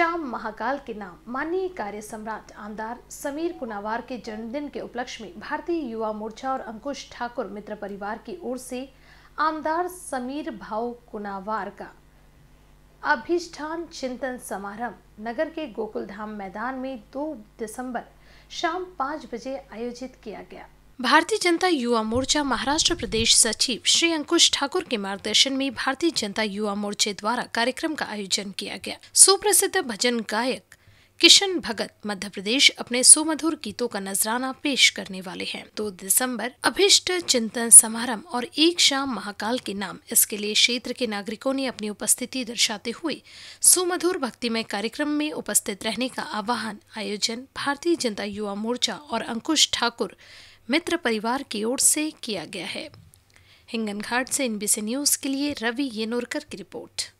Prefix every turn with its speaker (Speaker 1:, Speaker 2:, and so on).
Speaker 1: श्याम महाकाल के नाम माननीय कार्य सम्राट आमदार समीर कुनावार के जन्मदिन के उपलक्ष्य में भारतीय युवा मोर्चा और अंकुश ठाकुर मित्र परिवार की ओर से आमदार समीर भाव कुनावार का अभिष्ठान चिंतन समारंभ नगर के गोकुलधाम मैदान में 2 दिसंबर शाम 5 बजे आयोजित किया गया भारतीय जनता युवा मोर्चा महाराष्ट्र प्रदेश सचिव श्री अंकुश ठाकुर के मार्गदर्शन में भारतीय जनता युवा मोर्चे द्वारा कार्यक्रम का आयोजन किया गया सुप्रसिद्ध भजन गायक किशन भगत मध्य प्रदेश अपने सुमधुर गीतों का नजराना पेश करने वाले हैं दो दिसंबर अभिष्ट चिंतन समारंभ और एक शाम महाकाल के नाम इसके लिए क्षेत्र के नागरिकों ने अपनी उपस्थिति दर्शाते हुए सुमधुर भक्तिमय कार्यक्रम में उपस्थित रहने का आह्वान आयोजन भारतीय जनता युवा मोर्चा और अंकुश ठाकुर मित्र परिवार की ओर से किया गया है हिंगन घाट से एनबीसी न्यूज़ के लिए रवि येनोरकर की रिपोर्ट